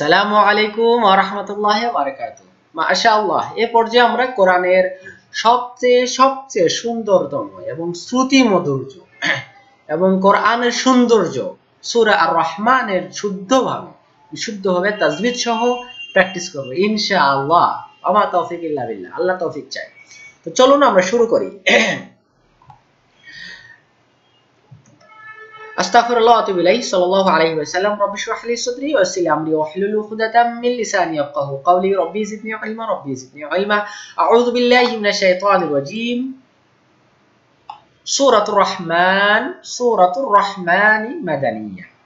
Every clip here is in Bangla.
সালামু আলাইকুম আহমতুল্লাহ বারকাত এ পর্যায়ে আমরা কোরআনের সবচেয়ে সবচেয়ে সুন্দরতম এবং শ্রুতি মধুর্য এবং কোরআনের সৌন্দর্য সুরা আর রহমানের শুদ্ধভাবে বিশুদ্ধভাবে তাজবিদ সহ প্র্যাকটিস করবো ইনশাআল্লাহ আমার তৌফিক ইল্লা আল্লাহ তৌফিক চাই তো চলুন আমরা শুরু করি আস্তাগফিরুল্লাহ আতুবু ইলাইহি সাল্লাল্লাহু আলাইহি ওয়া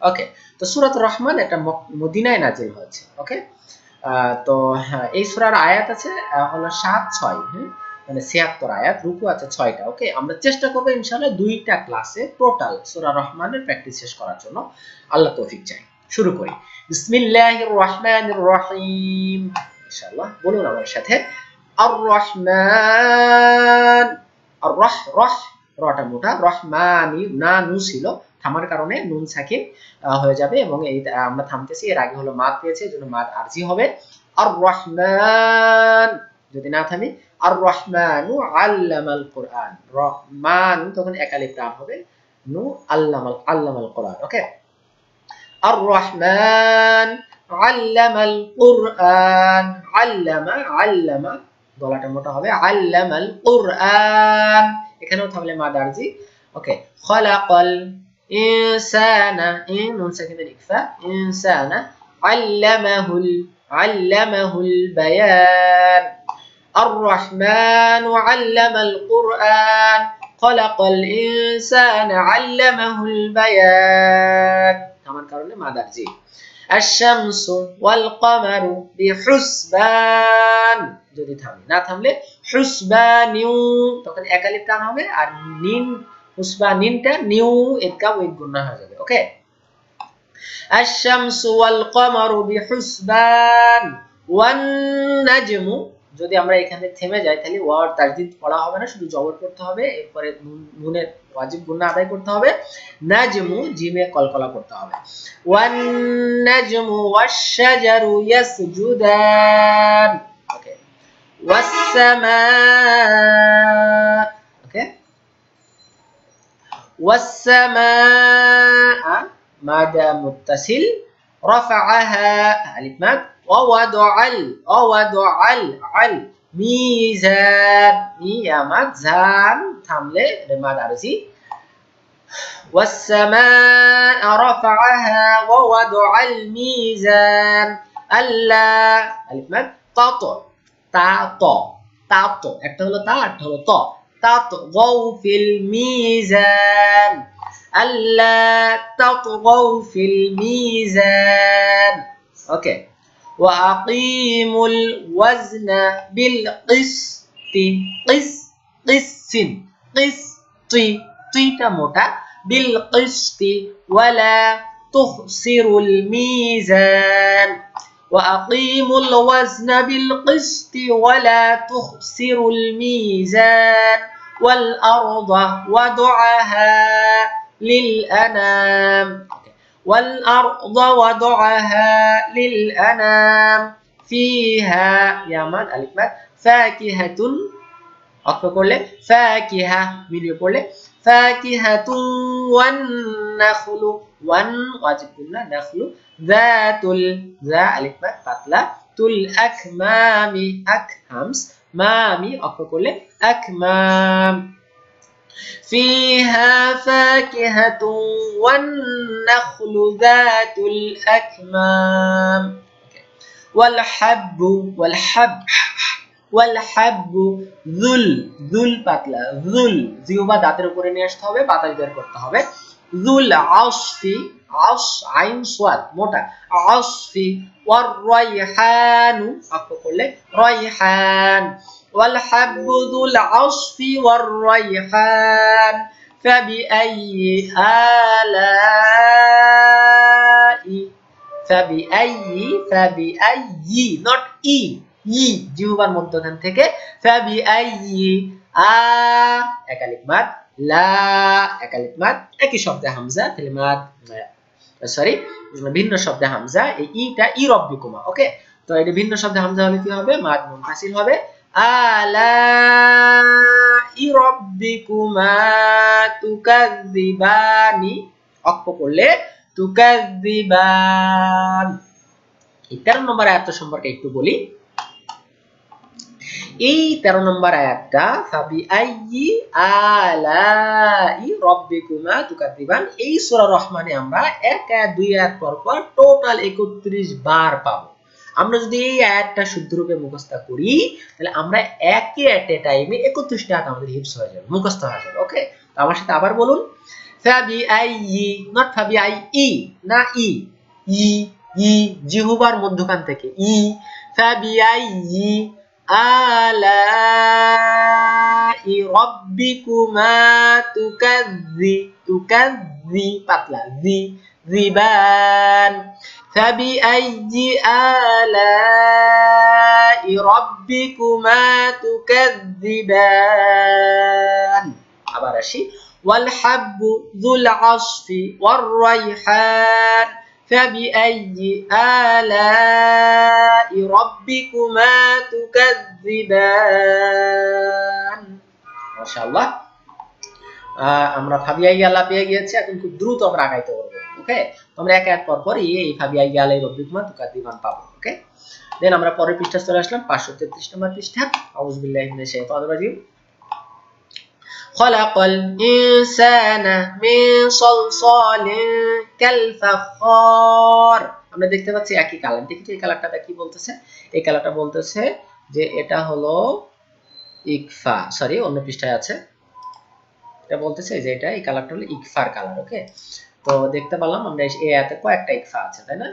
ওকে তো রহমান এটা মদিনায় নাজিল হয়েছে ওকে তো হ্যাঁ, এই সূরার আয়াত আছে হলো সাত ছয় হ্যাঁ মানে 76 আয়াত রুকু আছে 6টা ওকে আমরা চেষ্টা করব ইনশাআল্লাহ দুইটা ক্লাসে টোটাল সূরা রহমানের প্র্যাকটিস শেষ করার জন্য আল্লাহ তৌফিক চাই শুরু করি বিসমিল্লাহির রহমানির রহিম ইনশাআল্লাহ বলুন আমার সাথে আর রহমান আর রহ রহ রটা মোটা রহমানি না নু ছিল থামার কারণে নুন সাকি হয়ে যাবে এবং এই আমরা থামতেছি এর আগে হলো মাত পেয়েছে এজন্য মাত আরজি হবে আর রহমান যদি না থামি الرحمن علم القرآن رحمن تكون أكاليب إيه تام هوبي نو علم علم القرآن أوكي الرحمن علم القرآن علم علم دولار موتا هوبي علم القرآن এখানেও থামলে মা দারজি ওকে খলাকাল ইনসানা ইন নুন সাকিনে ইকফা ইনসানা আল্লামাহুল আল্লামাহুল বায়ান الرحمن علم القرآن خلق الإنسان علمه البيان আমার কারণে মাদার জি الشمس والقمر بحسبان যদি থামে نعم حسبان نيو হুসবানিউ তখন একালিপ টান نين حسبان نين تا نيو এদকা ويد গুণা هذا بي أوكي الشمس والقمر بحسبان والنجم যদি আমরা এখানে থেমে যাই তাহলে ওয়ার তাজদিদ পড়া হবে না শুধু জবর করতে হবে এরপরে নুনের ওয়াজিব গুণা আদায় করতে হবে নাজমু জিমে কলকলা করতে হবে ওয়ান নাজমু ওয়াশাজারু ইয়াসজুদান ওকে ওয়াসসামা ওকে ওয়াসসামা মাদা মুত্তাসিল رفعها ألف مد ووضع ال ووضع ال عل ميزان ميا مد زان تملة رماد عرسي والسماء رفعها ووضع الميزان ألا ألف مد تطع تعطى تعطى একটা হলো তা একটা হলো ত তাত গৌফিল মিজান ألا تطغوا في الميزان أوكي وأقيموا الوزن بالقسط قس قس قسط قيت موتا بالقسط ولا تخسروا الميزان وأقيموا الوزن بالقسط ولا تخسروا الميزان والأرض ودعها للأنام والأرض وضعها للأنام فيها يا مان ألف مان فاكهة أكفى كله فاكهة مين كله فاكهة والنخل وان واجب كنا نخل ذات ال ذا ألف مان فتلة تل أكمامي أكهمس مامي أكفى كله أكمام فيها فاكهة والنخل ذات الأكمام والحب والحب والحب ذل ذل পাতলা ذل জিহ্বা দাঁতের উপরে নিয়ে আসতে হবে বাতাস বের করতে হবে ذل عصفي عص عين صاد موتا عصفي والريحان আপনি করলে ريحان والحب ذو العصف والريحان فبأي آلاء فبأي فبأي not E ই e، জিহুবার মধ্যখান থেকে ফাবিআই আ একালিকমাত লা একালিকমাত একই শব্দে হামজা তেলিমাত সরি ভিন্ন শব্দে হামজা এই ইটা e ই রব্বিকুমা ওকে তো এটা ভিন্ন শব্দে হামজা হলে কি হবে মাদ মুনফাসিল হবে আলাই রব্বিকুমা তুকাজ্জিবানি অক্ষ করলে তুকাজ্জিবান এই তেরো নম্বর আয়াতটা সম্পর্কে একটু বলি এই তেরো নম্বর আয়াতটা সাবি আইয়ি আলাই রব্বিকুমা তুকাজ্জিবান এই সূরা রহমানে আমরা এক আয়াত দুই আয়াত পর পর টোটাল একত্রিশ বার পাবো আমরা যদি এই অ্যাডটা শুদ্ধরূপে মুখস্থ করি তাহলে আমরা একই অ্যাট এ টাইমে একত্রিশটা অ্যাট আমাদের হিপস হয়ে যাবে মুখস্থ হয়ে যাবে ওকে তো আমার সাথে আবার বলুন ফাবি আই ই নট ফাবি আই ই না ই ই ই জিহুবার মধ্যখান থেকে ই ফাবি আই ই آلاء ربكما تكذب تكذي لا ذي ذبان فبأي آلاء ربكما تكذبان عبارة شيء والحب ذو العصف والريحان فبأي آلاء ربكما তুকাজ্জিবান মাশাআল্লাহ আমরা ফাবিয়া ইয়ালা পেয়ে গিয়েছি এখন খুব দ্রুত আমরা আগাইতে পারবো ওকে তোমরা এক এক পর পর এই ফাবিয়া ইয়ালা এই রব্বিকুমা তুকাজ্জিবান পাবো ওকে দেন আমরা পরের পৃষ্ঠা চলে আসলাম 533 নম্বর পৃষ্ঠা আউযুবিল্লাহি মিনাশ শাইতানির রাজিম خلق الإنسان من صلصال كالفخار আমরা দেখতে পাচ্ছি একই কালার দেখি এই কালারটা কি বলতেছে এই কালারটা বলতেছে যে এটা হলো ইকফা সরি অন্য পৃষ্ঠায় আছে এটা বলতেছে যে এটা এই কালারটা হলো ইকফার কালার ওকে তো দেখতে পেলাম আমরা এ এতে কয়েকটা ইকফা আছে তাই না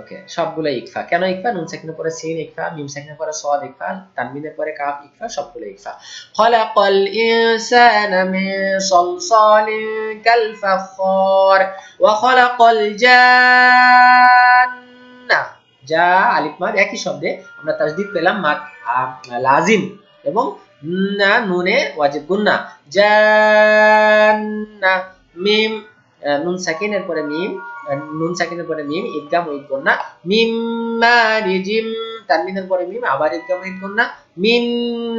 ওকে সবগুলো ইকফা কেন ইকফা নুন সাকিনের পরে সিন ইকফা মিম সাকিনের পরে সদ ইকফা তানবিনের পরে কাফ ইকফা সবগুলো ইকফা খলাকাল ইনসানা মিন সলসালিন কাল ফাখার ওয়া খলাকাল জান্না যা আলিফ মাদ একই শব্দে আমরা তাসদিদ পেলাম মাদ লাজিম এবং না নুনে ওয়াজিব গুন্না জান্না মিম নুন সাকিনের পরে মিম নুন সাকিনের পরে মিম ইদগাম ওয়াজিব গুন্না মিম মারিজিম তানমিনের পরে মিম আবার ইদগাম ওয়াজিব গুন্না মিন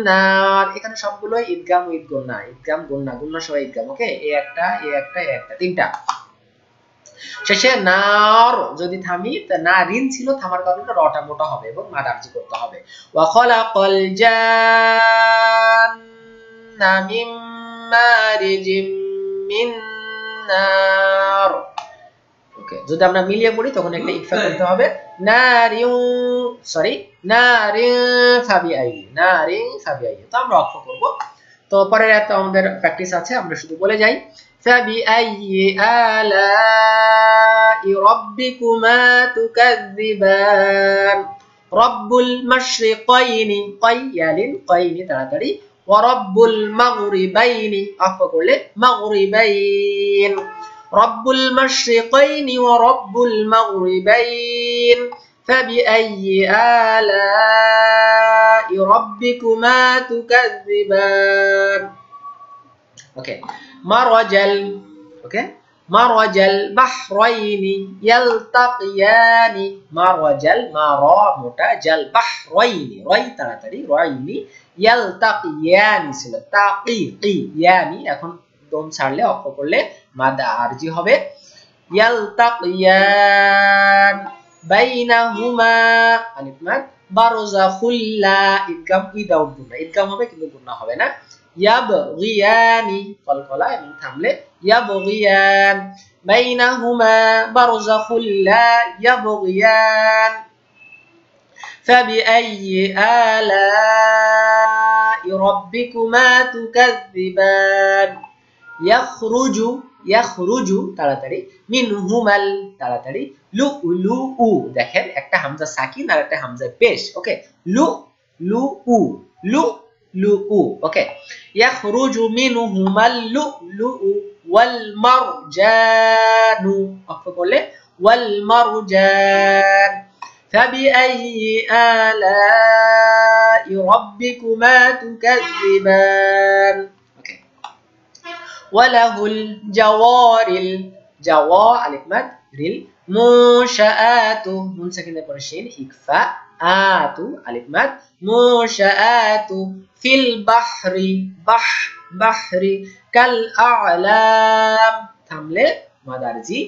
নার এখানে সবগুলোই ইদগাম ওয়াজিব গুন্না ইদগাম গুন্না গুন্না সবাই ইদগাম ওকে এ একটা এ একটা এ একটা তিনটা শেষে নার যদি থামি না ঋণ ছিল থামার কারণে রটা মোটা হবে এবং মাদার্জি করতে হবে ওয়াখলা যদি আমরা মিলিয়ে পড়ি তখন একটা ইকফা হ্যাঁ। করতে হবে সরি তো আমরা অক্ষ করবো তো পরের একটা আমাদের প্র্যাকটিস আছে আমরা শুধু বলে যাই فبأي آلاء ربكما تكذبان رب المشرقين قيل قيل تلاتري ورب المغربين أفقل مغربين رب المشرقين ورب المغربين فبأي آلاء ربكما تكذبان أوكي okay. marajal okay marajal bahraini yaltaqiyani marajal mara মোটা জাল bahraini রয় তাড়াতাড়ি রয়নি ইয়ালতাকিয়ানি ছিল তাকি ইয়ানি এখন দম ছাড়লে অক্ষ করলে মাদা আরজি হবে ইয়ালতাকিয়ান বাইনাহুমা আলিফ মাদ বারজাখুল্লা ইদগাম উইদাউট গুন্না ইদগাম হবে কিন্তু গুন্না হবে না يبغيان قلقلة يعني تملك يبغيان بينهما برزخ لا يبغيان فبأي آلاء ربكما تكذبان يخرج يخرج تلاتري منهما تلاتري লু লু উ দেখেন একটা হামজা সাকিন আর একটা হামজা পেশ ওকে লু লু উ لؤلؤ اوكي يخرج منهما اللؤلؤ والمرجان والمرجان فبأي آلاء ربكما تكذبان أوكي. وله الجوار الجوار الف منشآت منسكن برشين আতু আলিফ মাদ ফিল বাহরি বাহ বাহরি কাল আলাম থামলে মাদারজি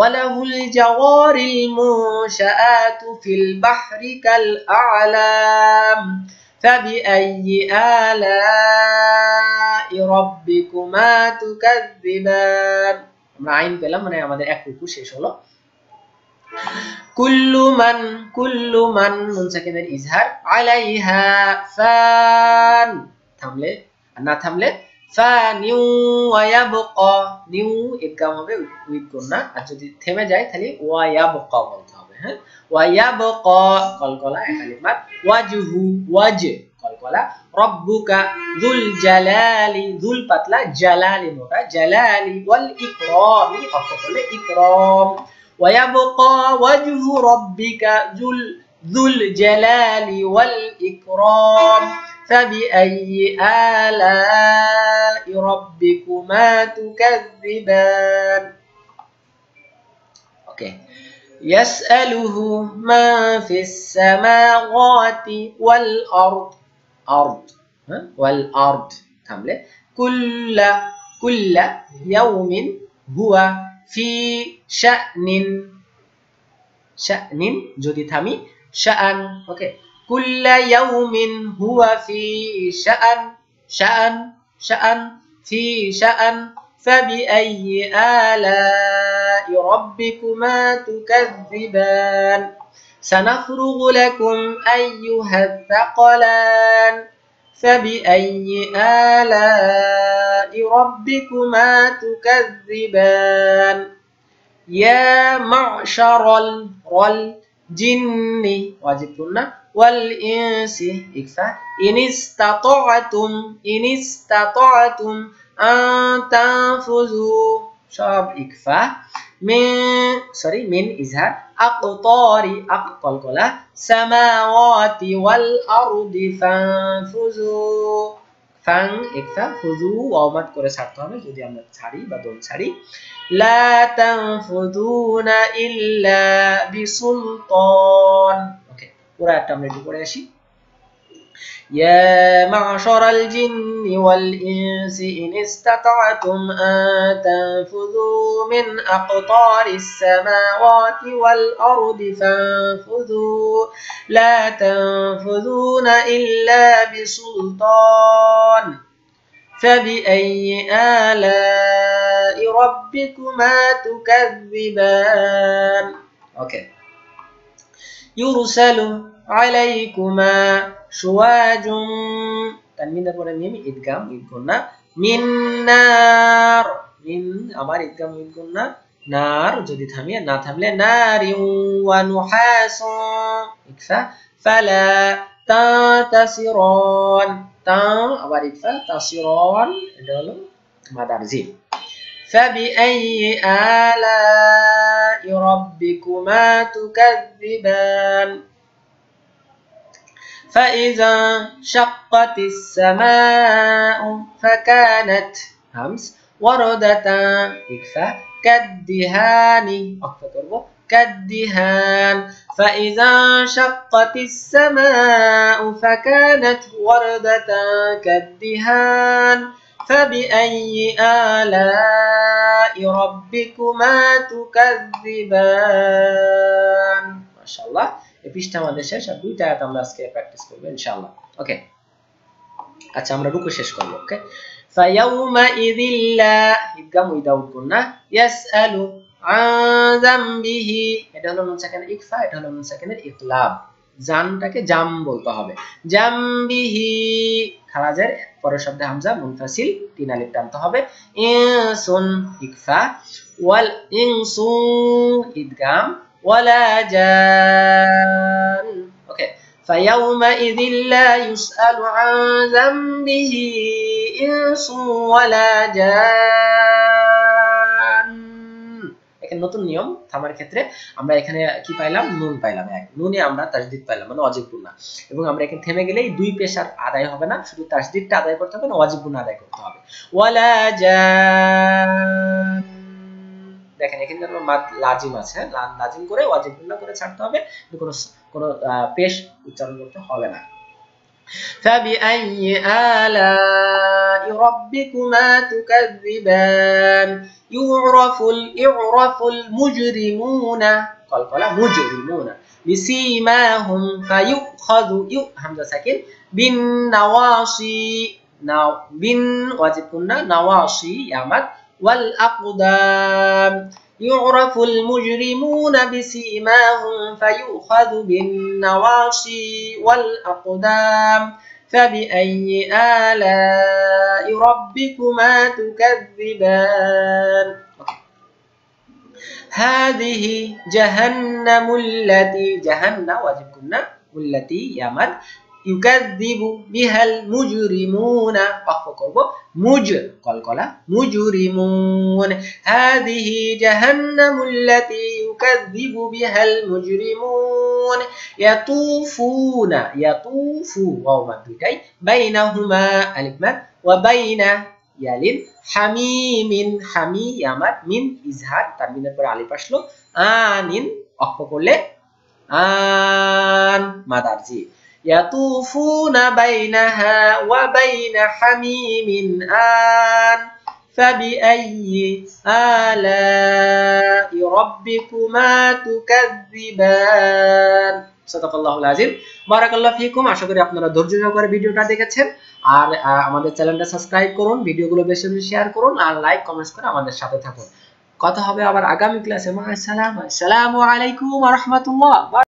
وله الجوار المنشآت في البحر كالأعلام فبأي آلاء ربكما تكذبان আমরা আইন পেলাম মানে আমাদের এক রুকু শেষ হলো কুল্লু মান কুল্লু মান নুন সাকিনের ইজহার আলাইহা ফান থামলে না থামলে ফা নিউ ওয়ায়াবকা নিউ ইদগাম হবে উইদ না আর যদি থেমে যায় তাহলে ওয়ায়াবকা বলতে হবে হ্যাঁ ওয়ায়াবকা কলকলা একালিমাত ওয়াজহু ওয়াজ কলকলা রব্বুকা দুল জালালি দুল পাতলা জালালি মোটা জালালি ওয়াল ইকরামি অর্থ করলে ইকরাম ويبقى وجه ربك ذو ذو الجلال والإكرام فبأي آلاء ربكما تكذبان أوكي. يسأله ما في السماوات والأرض أرض ها؟ والأرض كل كل يوم هو في شأن شأن جودي থামি شأن أوكي كل يوم هو في شأن شأن شأن في شأن فبأي آلاء ربكما تكذبان سنفرغ لكم أيها الثقلان فبأي آلاء ربكما تكذبان يا معشر الجن واجبتنا والإنس إكفاء إن استطعتم إن استطعتم أن تنفذوا شاب إكفاء من سوري من إزهار أقطار أقطار السماوات والأرض فانفذوا ফাং একটা ফুজু ওয়ামাত করে ছাড়তে হবে যদি আমরা ছাড়ি বা দোল ছাড়ি লা তানফুদুনা ইল্লা বিসুলতান ওকে পুরো একটা আমরা একটু পড়ে আসি يا معشر الجن والإنس إن استطعتم أن تنفذوا من أقطار السماوات والأرض فانفذوا لا تنفذون إلا بسلطان فبأي آلاء ربكما تكذبان أوكي. يرسل عليكما شواج تنمين دار بولن يمي إدغام إدغونا من نار من أمار إدغام إدغونا نار جدي ثامية نا ثاملة نار ونحاس إكسا فلا تاتسيرون تان أمار إدفا تاتسيرون دولو مدار زيل فبأي آلاء ربكما تكذبان فإذا شقت السماء فكانت همس وردة يكفى كالدهان كالدهان فإذا شقت السماء فكانت وردة كالدهان فبأي آلاء ربكما تكذبان ما شاء الله এই পৃষ্ঠা আমাদের শেষ আর দুইটা আয়াত আমরা আজকে প্র্যাকটিস করবো ইনশাআল্লাহ ওকে আচ্ছা আমরা রুকু শেষ করবো ওকে ইয়াসআলু এটা হলো ইকফা এটা হলো ইকলাব জানটাকে জাম বলতে হবে জামবিহি খারাজের পরের শব্দে হামজা মুনফাসিল তিন আলিফ টানতে হবে ইনসুন ইকফা ওয়াল সুন ইদগাম ولا جان okay. فيومئذ لا يسأل عن ذنبه إنس ولا جان এখানে নতুন নিয়ম থামার ক্ষেত্রে আমরা এখানে কি পাইলাম নুন পাইলাম এক নুনে আমরা তাসদিদ পাইলাম মানে অজিব এবং আমরা এখানে থেমে গেলেই দুই পেশার আদায় হবে না শুধু তাসদিদটা আদায় করতে হবে না অজিব আদায় করতে হবে ওয়ালা জান দেখেন এখানে আমার মাদ লাজিম আছে হ্যাঁ লাজিম করে ওয়াজিব গুণা করে ছাড়তে হবে কোনো কোনো পেশ উচ্চারণ করতে হবে না فبأي آلاء ربكما تكذبان يعرف يعرف المجرمون قال قال مجرمون بسيماهم فيؤخذ همزة ساكن بالنواصي ناو بن واجب كنا نواصي يا مد والأقدام يعرف المجرمون بسيماهم فيؤخذ بالنواصي والأقدام فبأي آلاء ربكما تكذبان هذه جهنم التي جهنم واجب كنا والتي يمت يكذب بها المجرمون وقف قلبه مجر قلقلة مجرمون هذه جهنم التي يكذب بها المجرمون يطوفون يطوف واو مدتين بينهما الف وبين ইয়ালিন হামিমিন حمي ইয়ামাত من ইজহার তানবিনের পরে علي আসলো আনিন وقف করলে آن মাদারজি يطوفون بينها وبين حميم آن فبأي آلاء ربكما تكذبان সাদাকাল্লাহুল আজিম বারাকাল্লাহ ফিকুম আশা করি আপনারা ধৈর্য সহকারে ভিডিওটা দেখেছেন আর আমাদের চ্যানেলটা সাবস্ক্রাইব করুন ভিডিওগুলো বেশি বেশি শেয়ার করুন আর লাইক কমেন্টস করে আমাদের সাথে থাকুন কথা হবে আবার আগামী ক্লাসে মা আসসালাম আসসালামু আলাইকুম ওয়া রাহমাতুল্লাহ